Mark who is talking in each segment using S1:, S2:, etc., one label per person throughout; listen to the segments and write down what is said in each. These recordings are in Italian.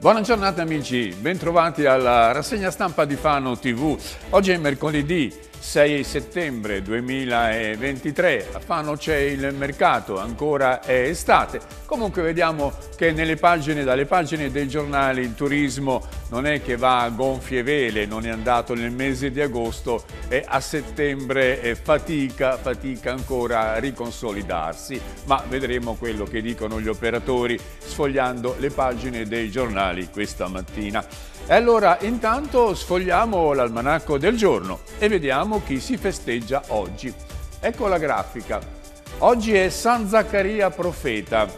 S1: Buona giornata amici, bentrovati alla rassegna stampa di Fano TV. Oggi è mercoledì 6 settembre 2023, a Fano c'è il mercato, ancora è estate. Comunque vediamo che pagine, dalle pagine dei giornali il turismo non è che va a gonfie vele, non è andato nel mese di agosto e a settembre fatica, fatica ancora a riconsolidarsi, ma vedremo quello che dicono gli operatori sfogliando le pagine dei giornali questa mattina. E allora intanto sfogliamo l'almanacco del giorno e vediamo sappiamo chi si festeggia oggi. Ecco la grafica. Oggi è San Zaccaria profeta,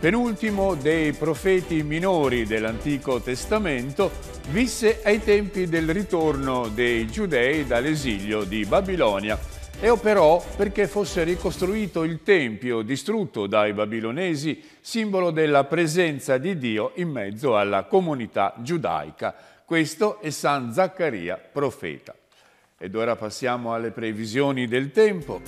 S1: penultimo dei profeti minori dell'Antico Testamento, visse ai tempi del ritorno dei giudei dall'esilio di Babilonia e operò perché fosse ricostruito il Tempio distrutto dai babilonesi, simbolo della presenza di Dio in mezzo alla comunità giudaica. Questo è San Zaccaria, profeta. Ed ora passiamo alle previsioni del tempo.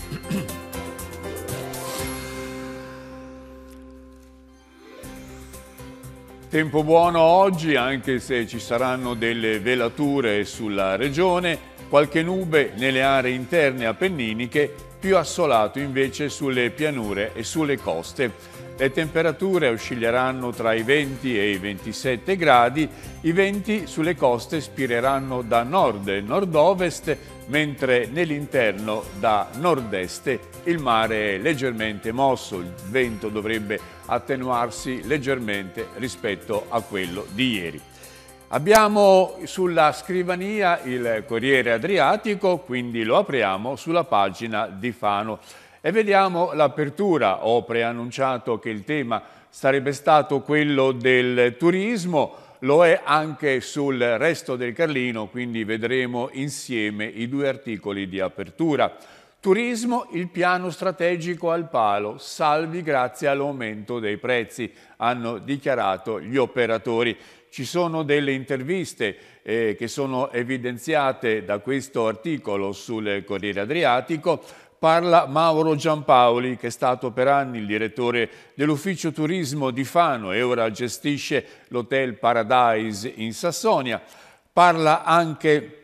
S1: Tempo buono oggi, anche se ci saranno delle velature sulla regione, qualche nube nelle aree interne appenniniche più assolato invece sulle pianure e sulle coste. Le temperature oscilleranno tra i 20 e i 27 gradi, i venti sulle coste spireranno da nord e nord-ovest, mentre nell'interno da nord-est il mare è leggermente mosso, il vento dovrebbe attenuarsi leggermente rispetto a quello di ieri. Abbiamo sulla scrivania il Corriere Adriatico, quindi lo apriamo sulla pagina di Fano e vediamo l'apertura. Ho preannunciato che il tema sarebbe stato quello del turismo, lo è anche sul resto del Carlino, quindi vedremo insieme i due articoli di apertura. Turismo, il piano strategico al palo, salvi grazie all'aumento dei prezzi, hanno dichiarato gli operatori. Ci sono delle interviste eh, che sono evidenziate da questo articolo sul Corriere Adriatico, parla Mauro Giampaoli, che è stato per anni il direttore dell'ufficio turismo di Fano e ora gestisce l'Hotel Paradise in Sassonia. Parla anche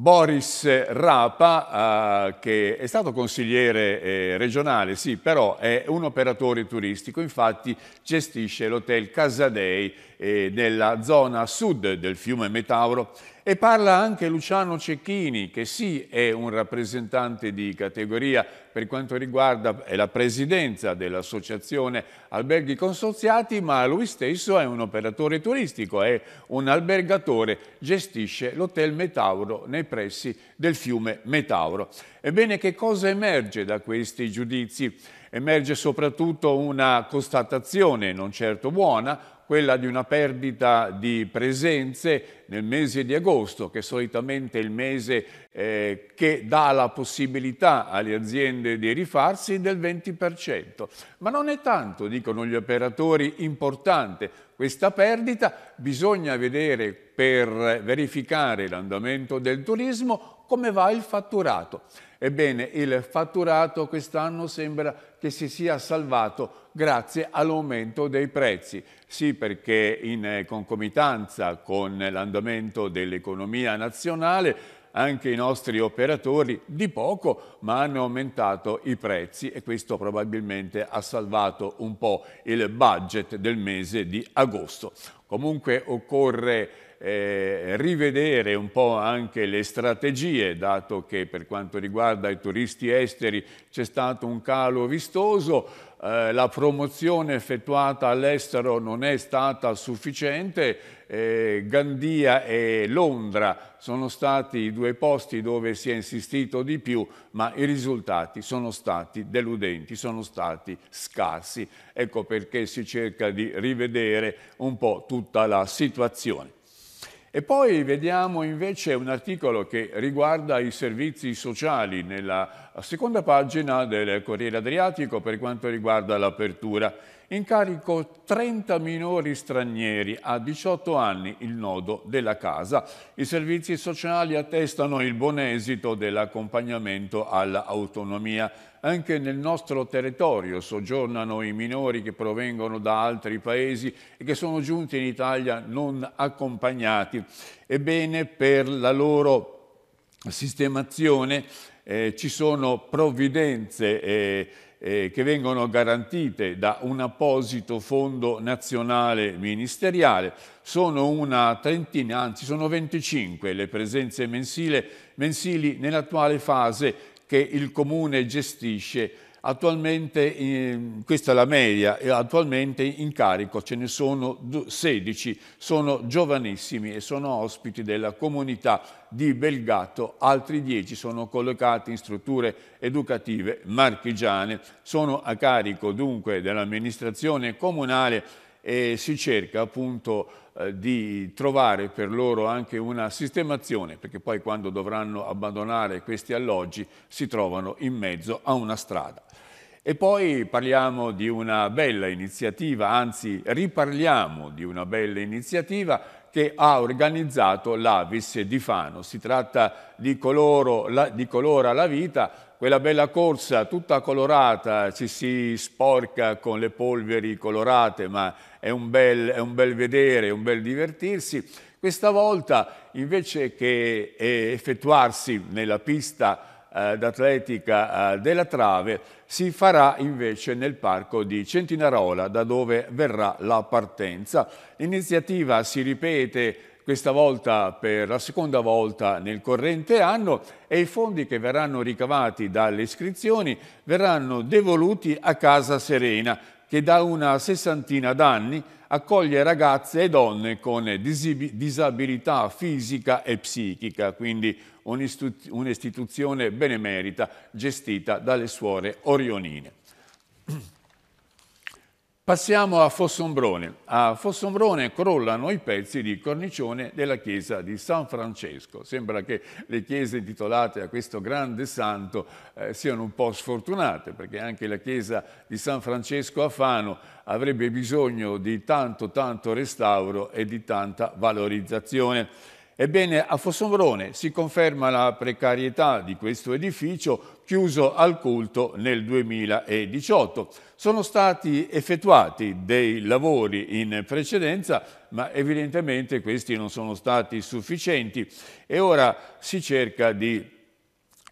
S1: Boris Rapa, eh, che è stato consigliere eh, regionale, sì, però è un operatore turistico, infatti gestisce l'hotel Casadei eh, nella zona sud del fiume Metauro e parla anche Luciano Cecchini, che sì è un rappresentante di categoria per quanto riguarda la presidenza dell'associazione Alberghi Consorziati, ma lui stesso è un operatore turistico, è un albergatore, gestisce l'hotel Metauro nei pressi del fiume Metauro. Ebbene, che cosa emerge da questi giudizi? Emerge soprattutto una constatazione non certo buona, quella di una perdita di presenze nel mese di agosto, che è solitamente il mese eh, che dà la possibilità alle aziende di rifarsi del 20%. Ma non è tanto, dicono gli operatori, importante questa perdita, bisogna vedere per verificare l'andamento del turismo come va il fatturato. Ebbene, il fatturato quest'anno sembra che si sia salvato grazie all'aumento dei prezzi. Sì, perché in eh, concomitanza con l'andamento dell'economia nazionale anche i nostri operatori di poco ma hanno aumentato i prezzi e questo probabilmente ha salvato un po' il budget del mese di agosto. Comunque occorre eh, rivedere un po' anche le strategie, dato che per quanto riguarda i turisti esteri c'è stato un calo vistoso, eh, la promozione effettuata all'estero non è stata sufficiente, eh, Gandia e Londra sono stati i due posti dove si è insistito di più, ma i risultati sono stati deludenti, sono stati scarsi. Ecco perché si cerca di rivedere un po' tutta la situazione. E poi vediamo invece un articolo che riguarda i servizi sociali nella seconda pagina del Corriere Adriatico per quanto riguarda l'apertura in carico 30 minori stranieri a 18 anni il nodo della casa. I servizi sociali attestano il buon esito dell'accompagnamento all'autonomia. Anche nel nostro territorio soggiornano i minori che provengono da altri paesi e che sono giunti in Italia non accompagnati. Ebbene, per la loro sistemazione eh, ci sono provvidenze eh, eh, che vengono garantite da un apposito fondo nazionale ministeriale. Sono una trentina, anzi sono 25 le presenze mensile, mensili nell'attuale fase che il Comune gestisce attualmente, eh, questa è la media, attualmente in carico ce ne sono 16, sono giovanissimi e sono ospiti della comunità di Belgato altri 10 sono collocati in strutture educative marchigiane, sono a carico dunque dell'amministrazione comunale e si cerca appunto eh, di trovare per loro anche una sistemazione, perché poi quando dovranno abbandonare questi alloggi si trovano in mezzo a una strada. E poi parliamo di una bella iniziativa, anzi riparliamo di una bella iniziativa che ha organizzato l'Avis di Fano. Si tratta di, coloro, la, di Colora la Vita, quella bella corsa tutta colorata, ci si sporca con le polveri colorate, ma è un bel, è un bel vedere, è un bel divertirsi. Questa volta invece che eh, effettuarsi nella pista eh, d'atletica eh, della Trave, si farà invece nel parco di Centinarola, da dove verrà la partenza. L'iniziativa si ripete questa volta per la seconda volta nel corrente anno e i fondi che verranno ricavati dalle iscrizioni verranno devoluti a Casa Serena che da una sessantina d'anni accoglie ragazze e donne con disabilità fisica e psichica, quindi un'istituzione benemerita gestita dalle suore orionine. Passiamo a Fossombrone. A Fossombrone crollano i pezzi di cornicione della chiesa di San Francesco. Sembra che le chiese intitolate a questo grande santo eh, siano un po' sfortunate, perché anche la chiesa di San Francesco a Fano avrebbe bisogno di tanto tanto restauro e di tanta valorizzazione. Ebbene, a Fossombrone si conferma la precarietà di questo edificio chiuso al culto nel 2018. Sono stati effettuati dei lavori in precedenza, ma evidentemente questi non sono stati sufficienti e ora si cerca di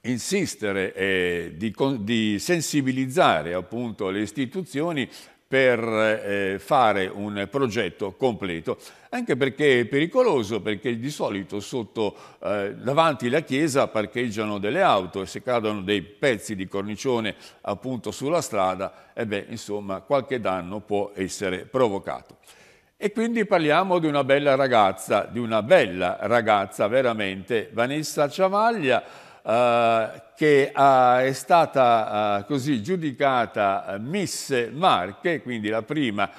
S1: insistere e di, di sensibilizzare appunto le istituzioni per eh, fare un progetto completo, anche perché è pericoloso, perché di solito sotto, eh, davanti alla chiesa parcheggiano delle auto e se cadono dei pezzi di cornicione appunto sulla strada, eh beh, insomma qualche danno può essere provocato. E quindi parliamo di una bella ragazza, di una bella ragazza veramente, Vanessa Ciavaglia, eh, che ha, è stata eh, così giudicata eh, Miss Marche, quindi la prima eh,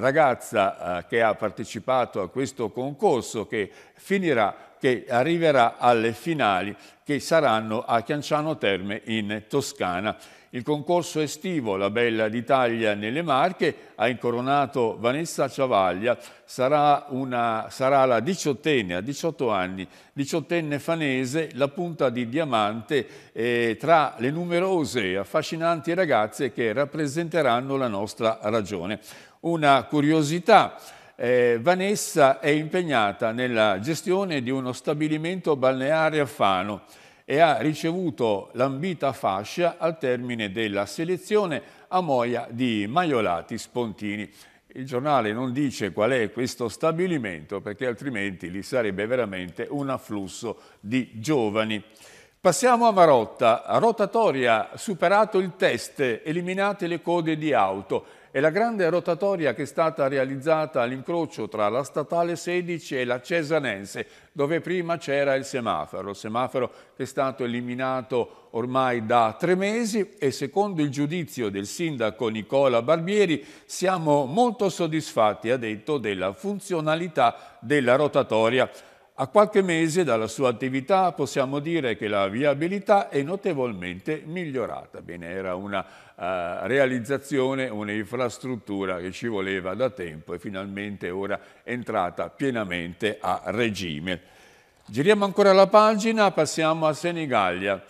S1: ragazza che ha partecipato a questo concorso che finirà che arriverà alle finali che saranno a Chianciano Terme in Toscana. Il concorso estivo La Bella d'Italia nelle Marche ha incoronato Vanessa Ciavaglia, sarà, una, sarà la diciottenne, a 18 anni, diciottenne fanese, la punta di diamante eh, tra le numerose e affascinanti ragazze che rappresenteranno la nostra ragione. Una curiosità, eh, Vanessa è impegnata nella gestione di uno stabilimento balneare a Fano e ha ricevuto l'ambita fascia al termine della selezione a moia di Maiolati Spontini. Il giornale non dice qual è questo stabilimento perché altrimenti lì sarebbe veramente un afflusso di giovani. Passiamo a Marotta, rotatoria, superato il test, eliminate le code di auto è la grande rotatoria che è stata realizzata all'incrocio tra la statale 16 e la Cesanense, dove prima c'era il semaforo, il semaforo che è stato eliminato ormai da tre mesi e secondo il giudizio del sindaco Nicola Barbieri siamo molto soddisfatti, ha detto, della funzionalità della rotatoria. A qualche mese dalla sua attività possiamo dire che la viabilità è notevolmente migliorata. Bene, era una uh, realizzazione, un'infrastruttura che ci voleva da tempo e finalmente ora è entrata pienamente a regime. Giriamo ancora la pagina, passiamo a Senigallia.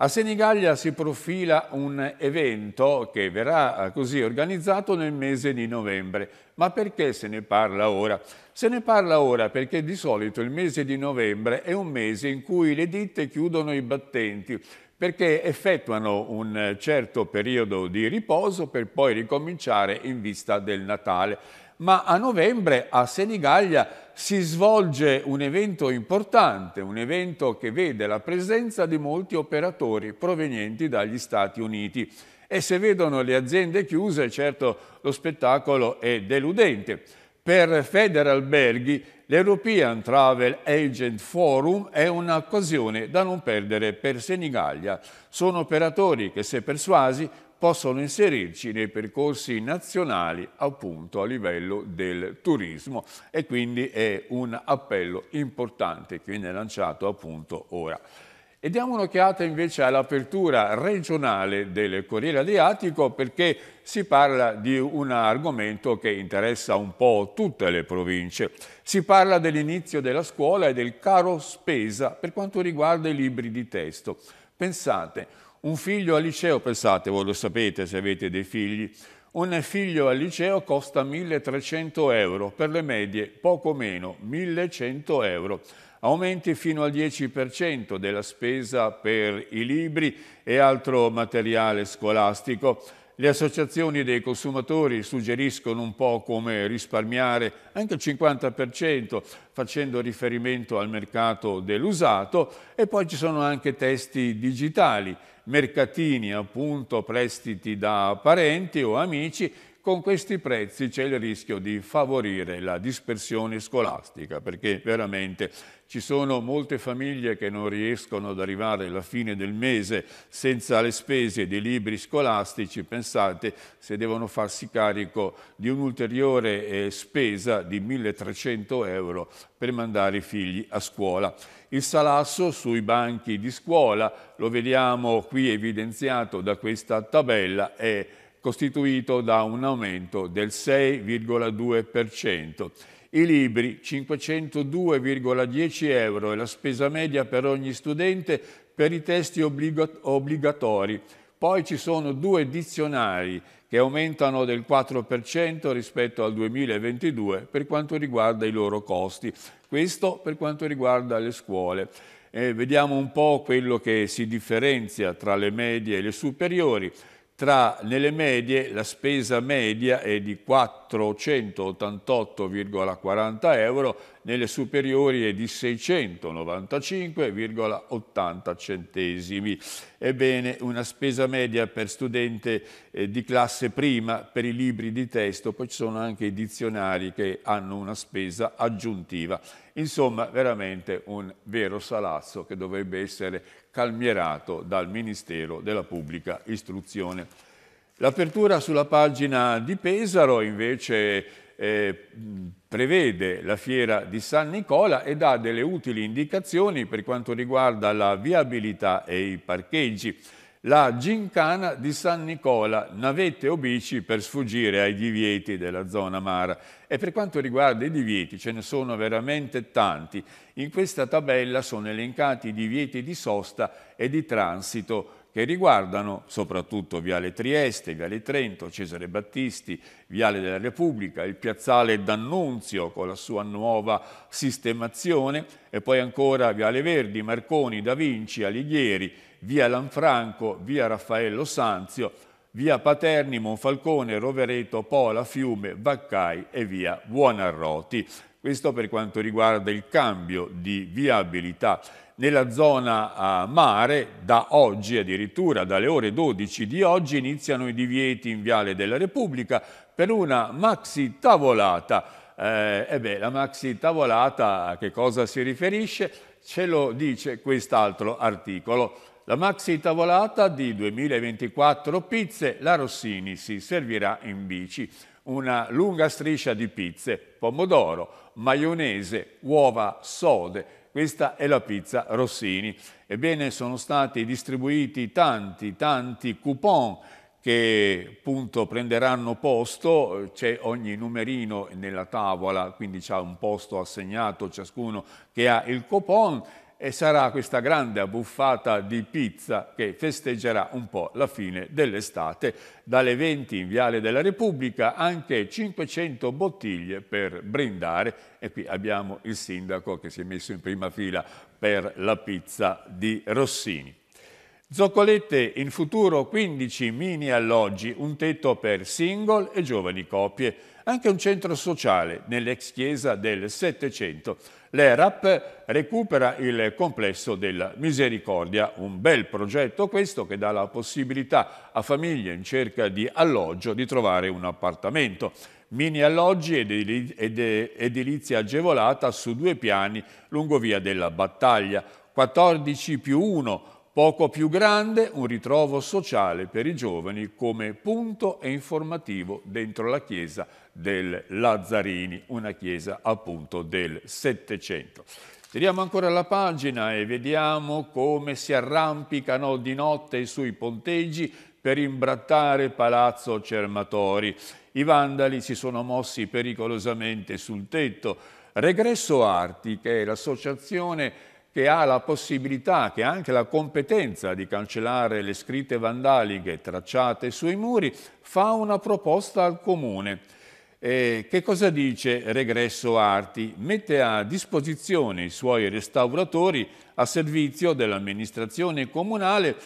S1: A Senigallia si profila un evento che verrà eh, così organizzato nel mese di novembre. Ma perché se ne parla ora? Se ne parla ora perché di solito il mese di novembre è un mese in cui le ditte chiudono i battenti perché effettuano un certo periodo di riposo per poi ricominciare in vista del Natale. Ma a novembre a Senigallia si svolge un evento importante, un evento che vede la presenza di molti operatori provenienti dagli Stati Uniti. E se vedono le aziende chiuse, certo lo spettacolo è deludente. Per Federalberghi l'European Travel Agent Forum è un'occasione da non perdere per Senigallia. Sono operatori che, se persuasi, possono inserirci nei percorsi nazionali appunto a livello del turismo e quindi è un appello importante che viene lanciato appunto ora. E diamo un'occhiata invece all'apertura regionale del Corriere Adriatico perché si parla di un argomento che interessa un po' tutte le province. Si parla dell'inizio della scuola e del caro spesa per quanto riguarda i libri di testo. Pensate, un figlio al liceo, pensate, voi lo sapete se avete dei figli, un figlio al liceo costa 1.300 euro, per le medie poco meno, 1.100 euro. Aumenti fino al 10% della spesa per i libri e altro materiale scolastico. Le associazioni dei consumatori suggeriscono un po' come risparmiare anche il 50% facendo riferimento al mercato dell'usato e poi ci sono anche testi digitali mercatini, appunto prestiti da parenti o amici con questi prezzi c'è il rischio di favorire la dispersione scolastica perché veramente ci sono molte famiglie che non riescono ad arrivare alla fine del mese senza le spese dei libri scolastici. Pensate se devono farsi carico di un'ulteriore eh, spesa di 1.300 euro per mandare i figli a scuola. Il salasso sui banchi di scuola, lo vediamo qui evidenziato da questa tabella, è costituito da un aumento del 6,2%. I libri 502,10 euro e la spesa media per ogni studente per i testi obbligatori. Poi ci sono due dizionari che aumentano del 4% rispetto al 2022 per quanto riguarda i loro costi. Questo per quanto riguarda le scuole. Eh, vediamo un po' quello che si differenzia tra le medie e le superiori tra nelle medie la spesa media è di 488,40 euro, nelle superiori è di 695,80 centesimi. Ebbene, una spesa media per studente eh, di classe prima per i libri di testo, poi ci sono anche i dizionari che hanno una spesa aggiuntiva. Insomma, veramente un vero salazzo che dovrebbe essere calmierato dal Ministero della Pubblica Istruzione. L'apertura sulla pagina di Pesaro invece eh, prevede la fiera di San Nicola e dà delle utili indicazioni per quanto riguarda la viabilità e i parcheggi la gincana di San Nicola, navette o bici per sfuggire ai divieti della zona mara. E per quanto riguarda i divieti, ce ne sono veramente tanti. In questa tabella sono elencati i divieti di sosta e di transito che riguardano soprattutto Viale Trieste, Viale Trento, Cesare Battisti, Viale della Repubblica, il piazzale D'Annunzio con la sua nuova sistemazione e poi ancora Viale Verdi, Marconi, Da Vinci, Alighieri, via Lanfranco, via Raffaello Sanzio, via Paterni, Monfalcone, Rovereto, Pola, Fiume, Vaccai e via Buonarroti. Questo per quanto riguarda il cambio di viabilità. Nella zona mare, da oggi addirittura, dalle ore 12 di oggi, iniziano i divieti in Viale della Repubblica per una maxi tavolata. Eh, beh, la maxi tavolata a che cosa si riferisce? Ce lo dice quest'altro articolo. La maxi tavolata di 2024 pizze, la Rossini si servirà in bici. Una lunga striscia di pizze, pomodoro, maionese, uova sode. Questa è la pizza Rossini. Ebbene, sono stati distribuiti tanti, tanti coupon che appunto prenderanno posto, c'è ogni numerino nella tavola, quindi c'è un posto assegnato ciascuno che ha il coupon e sarà questa grande abbuffata di pizza che festeggerà un po' la fine dell'estate. Dalle 20 in Viale della Repubblica anche 500 bottiglie per brindare e qui abbiamo il sindaco che si è messo in prima fila per la pizza di Rossini. Zoccolette in futuro 15 mini alloggi, un tetto per single e giovani coppie, anche un centro sociale nell'ex chiesa del Settecento L'ERAP recupera il complesso della misericordia, un bel progetto questo che dà la possibilità a famiglie in cerca di alloggio di trovare un appartamento. Mini alloggi ed edilizia agevolata su due piani lungo via della battaglia, 14 più 1 Poco più grande un ritrovo sociale per i giovani come punto e informativo dentro la chiesa del Lazzarini, una chiesa appunto del Settecento. Tiriamo ancora la pagina e vediamo come si arrampicano di notte sui ponteggi per imbrattare Palazzo Cermatori. I vandali si sono mossi pericolosamente sul tetto. Regresso Arti, che è l'associazione che ha la possibilità, che ha anche la competenza di cancellare le scritte vandaliche tracciate sui muri, fa una proposta al comune. Eh, che cosa dice Regresso Arti? Mette a disposizione i suoi restauratori a servizio dell'amministrazione comunale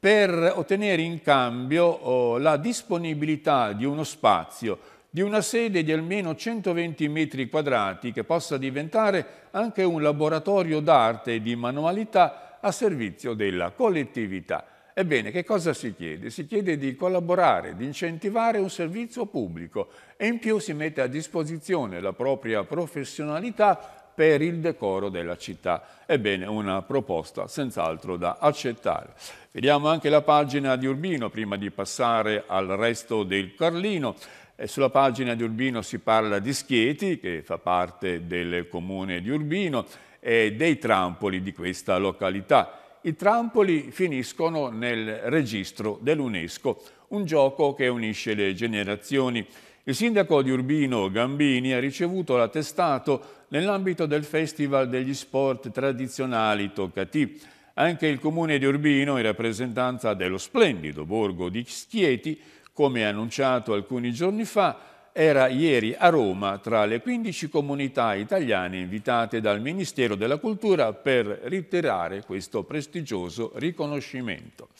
S1: per ottenere in cambio oh, la disponibilità di uno spazio di una sede di almeno 120 metri quadrati che possa diventare anche un laboratorio d'arte e di manualità a servizio della collettività. Ebbene, che cosa si chiede? Si chiede di collaborare, di incentivare un servizio pubblico e in più si mette a disposizione la propria professionalità per il decoro della città. Ebbene, una proposta senz'altro da accettare. Vediamo anche la pagina di Urbino prima di passare al resto del Carlino. Sulla pagina di Urbino si parla di Schieti, che fa parte del comune di Urbino, e dei trampoli di questa località. I trampoli finiscono nel registro dell'UNESCO, un gioco che unisce le generazioni. Il sindaco di Urbino, Gambini, ha ricevuto l'attestato nell'ambito del Festival degli Sport Tradizionali Toccati. Anche il comune di Urbino, in rappresentanza dello splendido borgo di Schieti, come annunciato alcuni giorni fa, era ieri a Roma tra le 15 comunità italiane invitate dal Ministero della Cultura per ritirare questo prestigioso riconoscimento.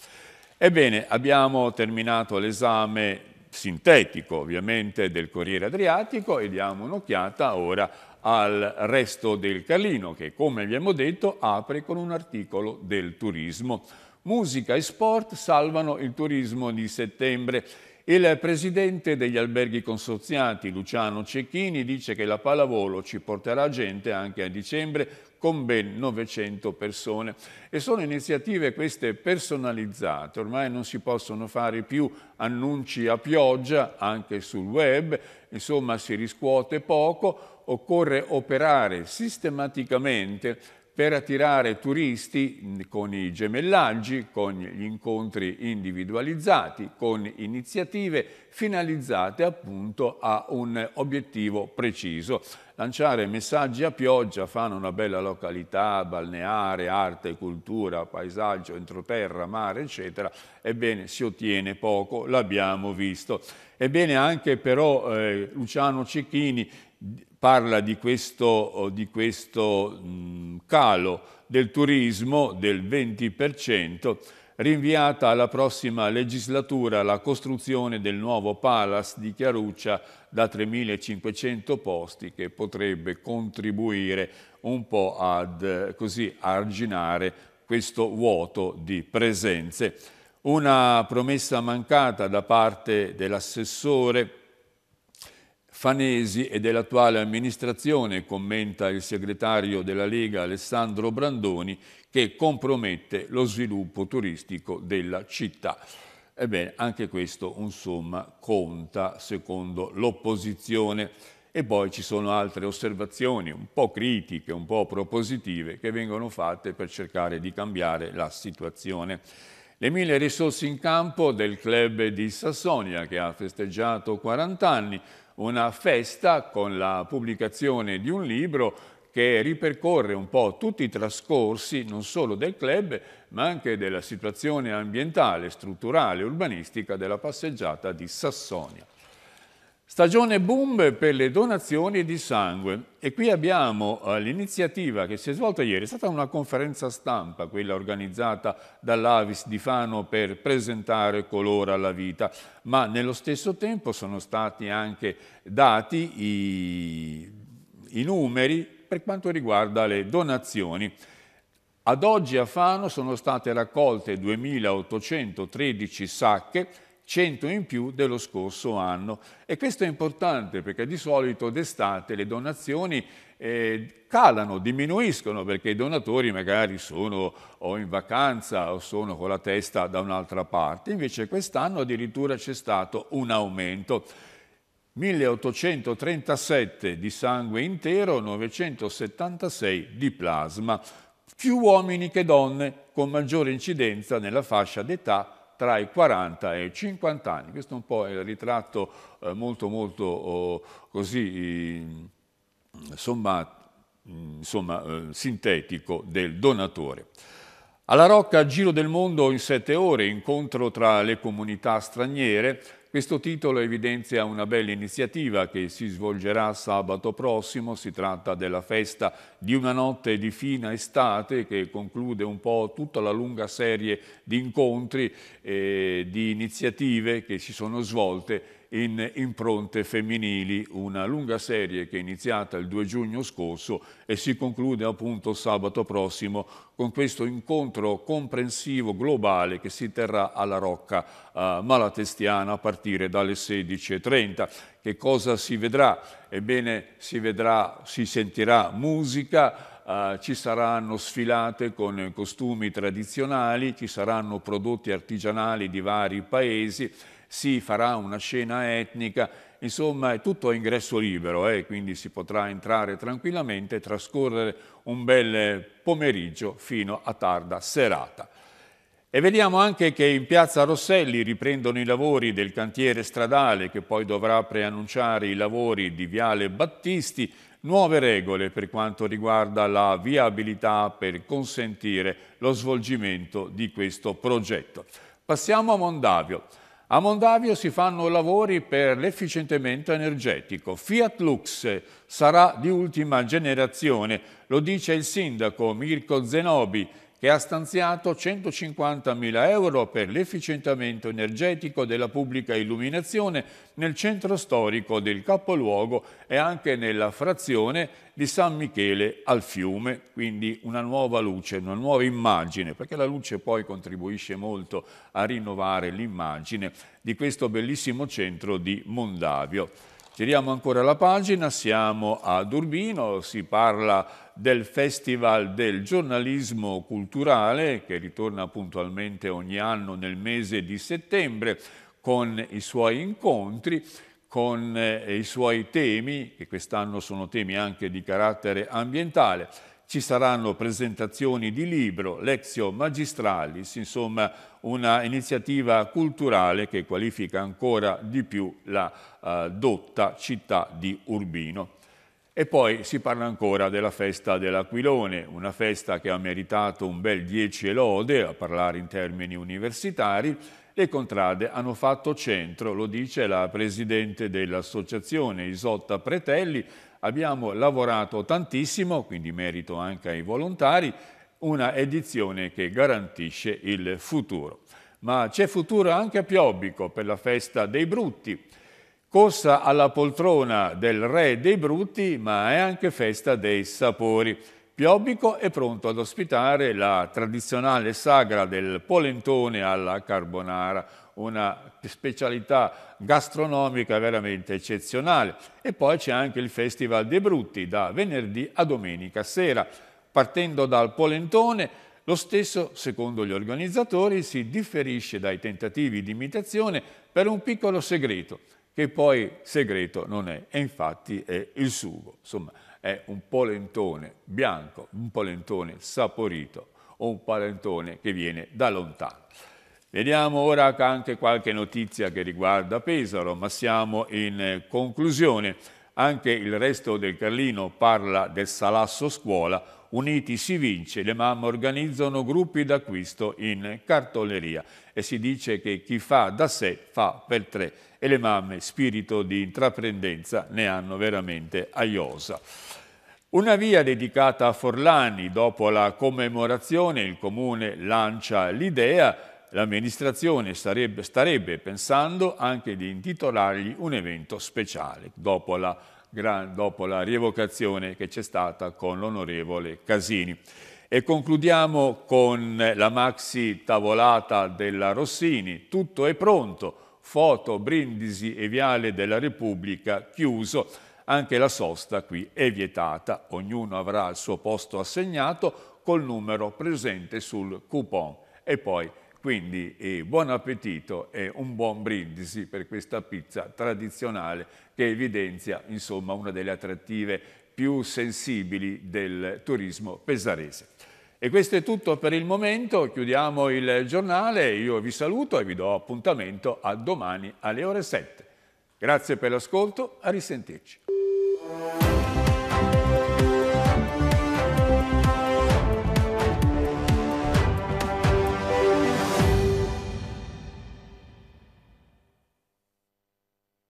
S1: Ebbene, abbiamo terminato l'esame sintetico ovviamente del Corriere Adriatico e diamo un'occhiata ora al resto del Carlino che, come abbiamo detto, apre con un articolo del turismo. Musica e sport salvano il turismo di settembre. Il presidente degli alberghi consorziati, Luciano Cecchini, dice che la pallavolo ci porterà gente anche a dicembre con ben 900 persone. E sono iniziative queste personalizzate, ormai non si possono fare più annunci a pioggia anche sul web, insomma si riscuote poco, occorre operare sistematicamente per attirare turisti mm, con i gemellaggi, con gli incontri individualizzati, con iniziative finalizzate appunto a un obiettivo preciso. Lanciare messaggi a pioggia, fanno una bella località, balneare, arte, cultura, paesaggio, entroterra, mare, eccetera, ebbene si ottiene poco, l'abbiamo visto. Ebbene anche però eh, Luciano Cecchini parla di questo, di questo mh, mm, calo del turismo del 20%, rinviata alla prossima legislatura la costruzione del nuovo Palace di Chiaruccia da 3.500 posti che potrebbe contribuire un po' ad così arginare questo vuoto di presenze. Una promessa mancata da parte dell'assessore Fanesi e dell'attuale amministrazione, commenta il segretario della Lega Alessandro Brandoni, che compromette lo sviluppo turistico della città. Ebbene, anche questo, insomma, conta secondo l'opposizione. E poi ci sono altre osservazioni un po' critiche, un po' propositive che vengono fatte per cercare di cambiare la situazione. Le mille risorse in campo del club di Sassonia che ha festeggiato 40 anni una festa con la pubblicazione di un libro che ripercorre un po' tutti i trascorsi non solo del club ma anche della situazione ambientale, strutturale e urbanistica della passeggiata di Sassonia. Stagione boom per le donazioni di sangue e qui abbiamo eh, l'iniziativa che si è svolta ieri, è stata una conferenza stampa, quella organizzata dall'Avis di Fano per presentare colore alla vita, ma nello stesso tempo sono stati anche dati i, i numeri per quanto riguarda le donazioni. Ad oggi a Fano sono state raccolte 2.813 sacche 100 in più dello scorso anno. E questo è importante perché di solito d'estate le donazioni eh, calano, diminuiscono perché i donatori magari sono o in vacanza o sono con la testa da un'altra parte. Invece quest'anno addirittura c'è stato un aumento. 1837 di sangue intero, 976 di plasma. Più uomini che donne, con maggiore incidenza nella fascia d'età tra i 40 e i 50 anni. Questo è un po' il ritratto eh, molto molto oh, così mm, sommato, mm, insomma, eh, sintetico del donatore. Alla Rocca, giro del mondo in sette ore, incontro tra le comunità straniere, questo titolo evidenzia una bella iniziativa che si svolgerà sabato prossimo, si tratta della festa di una notte di fine estate che conclude un po' tutta la lunga serie di incontri e eh, di iniziative che si sono svolte in impronte femminili, una lunga serie che è iniziata il 2 giugno scorso e si conclude appunto sabato prossimo con questo incontro comprensivo globale che si terrà alla Rocca eh, Malatestiana a partire dalle 16.30. Che cosa si vedrà? Ebbene, si vedrà, si sentirà musica, Uh, ci saranno sfilate con costumi tradizionali, ci saranno prodotti artigianali di vari paesi si farà una scena etnica, insomma è tutto a ingresso libero, eh, quindi si potrà entrare tranquillamente e trascorrere un bel pomeriggio fino a tarda serata. E vediamo anche che in piazza Rosselli riprendono i lavori del cantiere stradale che poi dovrà preannunciare i lavori di Viale Battisti, nuove regole per quanto riguarda la viabilità per consentire lo svolgimento di questo progetto. Passiamo a Mondavio. A Mondavia si fanno lavori per l'efficientamento energetico. Fiat Lux sarà di ultima generazione, lo dice il sindaco Mirko Zenobi, che ha stanziato 150.000 euro per l'efficientamento energetico della pubblica illuminazione nel centro storico del capoluogo e anche nella frazione di San Michele al fiume, quindi una nuova luce, una nuova immagine, perché la luce poi contribuisce molto a rinnovare l'immagine di questo bellissimo centro di Mondavio. Giriamo ancora la pagina, siamo ad Urbino, si parla del Festival del giornalismo culturale che ritorna puntualmente ogni anno nel mese di settembre con i suoi incontri, con eh, i suoi temi, che quest'anno sono temi anche di carattere ambientale ci saranno presentazioni di libro, lezio magistralis, insomma una iniziativa culturale che qualifica ancora di più la eh, dotta città di Urbino. E poi si parla ancora della festa dell'Aquilone, una festa che ha meritato un bel 10 lode, a parlare in termini universitari, le contrade hanno fatto centro, lo dice la presidente dell'associazione Isotta Pretelli, abbiamo lavorato tantissimo, quindi merito anche ai volontari, una edizione che garantisce il futuro. Ma c'è futuro anche a Piobbico per la festa dei brutti. Corsa alla poltrona del re dei brutti, ma è anche festa dei sapori. Piobbico è pronto ad ospitare la tradizionale sagra del polentone alla carbonara, una specialità gastronomica veramente eccezionale. E poi c'è anche il Festival dei Brutti, da venerdì a domenica sera. Partendo dal Polentone, lo stesso, secondo gli organizzatori, si differisce dai tentativi di imitazione per un piccolo segreto, che poi segreto non è, e infatti è il sugo. Insomma, è un polentone bianco, un polentone saporito o un polentone che viene da lontano. Vediamo ora anche qualche notizia che riguarda Pesaro, ma siamo in eh, conclusione. Anche il resto del Carlino parla del Salasso Scuola, uniti si vince, le mamme organizzano gruppi d'acquisto in cartoleria e si dice che chi fa da sé fa per tre e le mamme spirito di intraprendenza ne hanno veramente aiosa. Una via dedicata a Forlani, dopo la commemorazione il comune lancia l'idea L'amministrazione starebbe, starebbe pensando anche di intitolargli un evento speciale dopo la, dopo la rievocazione che c'è stata con l'onorevole Casini. E concludiamo con la maxi tavolata della Rossini. Tutto è pronto, foto, brindisi e viale della Repubblica chiuso. Anche la sosta qui è vietata, ognuno avrà il suo posto assegnato col numero presente sul coupon. E poi quindi eh, buon appetito e un buon brindisi per questa pizza tradizionale che evidenzia insomma, una delle attrattive più sensibili del turismo pesarese. E questo è tutto per il momento, chiudiamo il giornale, io vi saluto e vi do appuntamento a domani alle ore 7. Grazie per l'ascolto, a risentirci.